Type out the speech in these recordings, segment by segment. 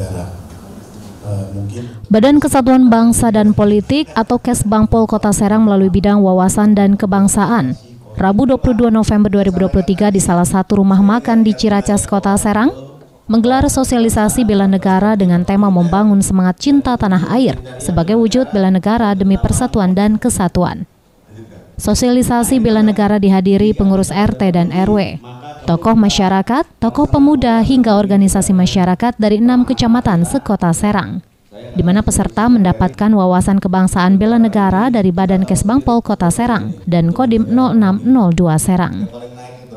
negara. Eh, Badan Kesatuan Bangsa dan Politik atau Kesbangpol Kota Serang melalui bidang wawasan dan kebangsaan Rabu 22 November 2023 di salah satu rumah makan di Ciracas Kota Serang menggelar sosialisasi bela negara dengan tema membangun semangat cinta tanah air sebagai wujud bela negara demi persatuan dan kesatuan. Sosialisasi bela negara dihadiri pengurus RT dan RW, tokoh masyarakat, tokoh pemuda hingga organisasi masyarakat dari enam kecamatan sekota Serang di mana peserta mendapatkan wawasan kebangsaan bela negara dari Badan Kesbangpol Kota Serang dan Kodim 0602 Serang.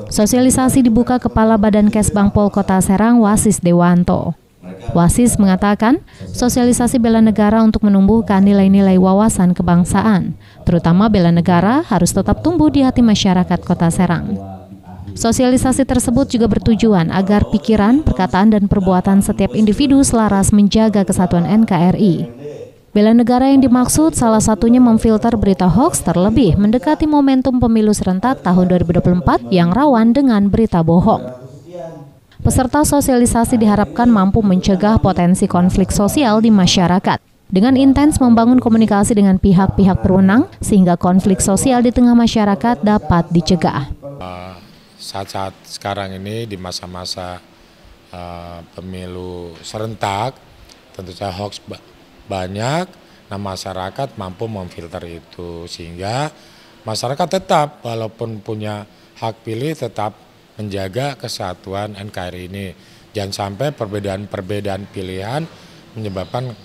Sosialisasi dibuka Kepala Badan Kesbangpol Kota Serang Wasis Dewanto. Wasis mengatakan, sosialisasi bela negara untuk menumbuhkan nilai-nilai wawasan kebangsaan, terutama bela negara harus tetap tumbuh di hati masyarakat Kota Serang. Sosialisasi tersebut juga bertujuan agar pikiran, perkataan, dan perbuatan setiap individu selaras menjaga kesatuan NKRI. Bela negara yang dimaksud salah satunya memfilter berita hoax terlebih mendekati momentum pemilu serentak tahun 2024 yang rawan dengan berita bohong. Peserta sosialisasi diharapkan mampu mencegah potensi konflik sosial di masyarakat dengan intens membangun komunikasi dengan pihak-pihak berwenang sehingga konflik sosial di tengah masyarakat dapat dicegah. Ah, saat-saat sekarang ini di masa-masa uh, pemilu serentak tentu saja hoax ba banyak nah masyarakat mampu memfilter itu sehingga masyarakat tetap walaupun punya hak pilih tetap menjaga kesatuan NKRI ini jangan sampai perbedaan-perbedaan pilihan menyebabkan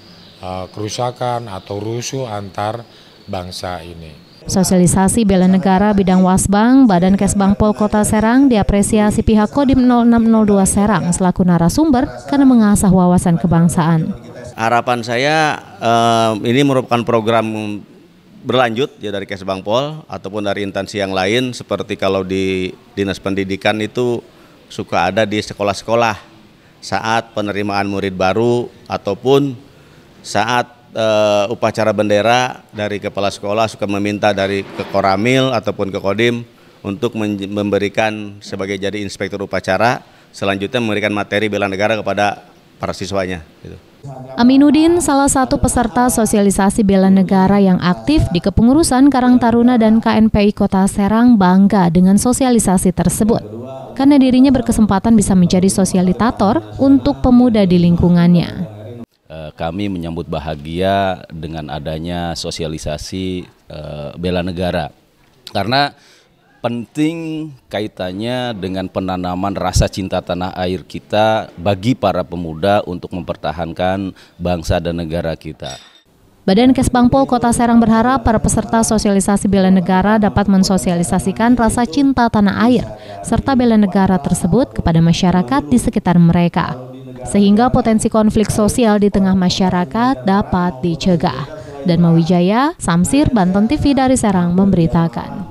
uh, kerusakan atau rusuh antar bangsa ini. Sosialisasi bela negara bidang Wasbang, Badan Kesbang Pol Kota Serang diapresiasi pihak Kodim 0602 Serang selaku narasumber karena mengasah wawasan kebangsaan. Harapan saya eh, ini merupakan program berlanjut ya dari Kesbang Pol ataupun dari instansi yang lain seperti kalau di Dinas Pendidikan itu suka ada di sekolah-sekolah saat penerimaan murid baru ataupun saat uh, upacara bendera dari kepala sekolah suka meminta dari ke Koramil ataupun ke Kodim untuk memberikan sebagai jadi inspektur upacara, selanjutnya memberikan materi bela negara kepada para siswanya. Gitu. Aminuddin salah satu peserta sosialisasi bela negara yang aktif di kepengurusan Karang Taruna dan KNPI Kota Serang bangga dengan sosialisasi tersebut karena dirinya berkesempatan bisa menjadi sosialitator untuk pemuda di lingkungannya. Eh, kami menyambut bahagia dengan adanya sosialisasi eh, bela negara karena penting kaitannya dengan penanaman rasa cinta tanah air kita bagi para pemuda untuk mempertahankan bangsa dan negara kita. Badan Kesbangpol Kota Serang berharap para peserta sosialisasi bela negara dapat mensosialisasikan rasa cinta tanah air serta bela negara tersebut kepada masyarakat di sekitar mereka sehingga potensi konflik sosial di tengah masyarakat dapat dicegah. Dan Mawijaya, Samsir, Banten TV dari Serang memberitakan.